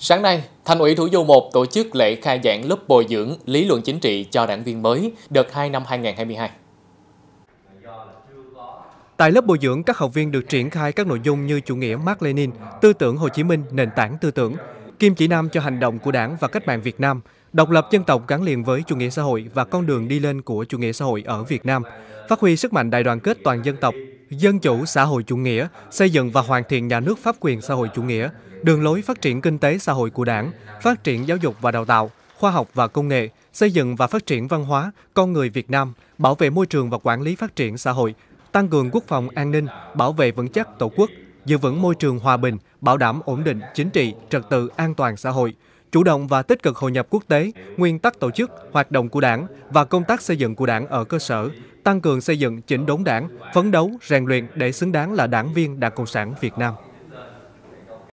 Sáng nay, Thành ủy Thủ Dâu 1 tổ chức lễ khai giảng lớp bồi dưỡng lý luận chính trị cho đảng viên mới đợt 2 năm 2022. Tại lớp bồi dưỡng, các học viên được triển khai các nội dung như chủ nghĩa Mark Lenin, tư tưởng Hồ Chí Minh, nền tảng tư tưởng, kim chỉ nam cho hành động của đảng và cách mạng Việt Nam, độc lập dân tộc gắn liền với chủ nghĩa xã hội và con đường đi lên của chủ nghĩa xã hội ở Việt Nam, phát huy sức mạnh đại đoàn kết toàn dân tộc dân chủ xã hội chủ nghĩa, xây dựng và hoàn thiện nhà nước pháp quyền xã hội chủ nghĩa, đường lối phát triển kinh tế xã hội của đảng, phát triển giáo dục và đào tạo, khoa học và công nghệ, xây dựng và phát triển văn hóa, con người Việt Nam, bảo vệ môi trường và quản lý phát triển xã hội, tăng cường quốc phòng an ninh, bảo vệ vững chắc Tổ quốc, giữ vững môi trường hòa bình, bảo đảm ổn định chính trị, trật tự an toàn xã hội, chủ động và tích cực hội nhập quốc tế, nguyên tắc tổ chức, hoạt động của đảng và công tác xây dựng của đảng ở cơ sở, tăng cường xây dựng chỉnh đốn đảng, phấn đấu, rèn luyện để xứng đáng là đảng viên Đảng Cộng sản Việt Nam.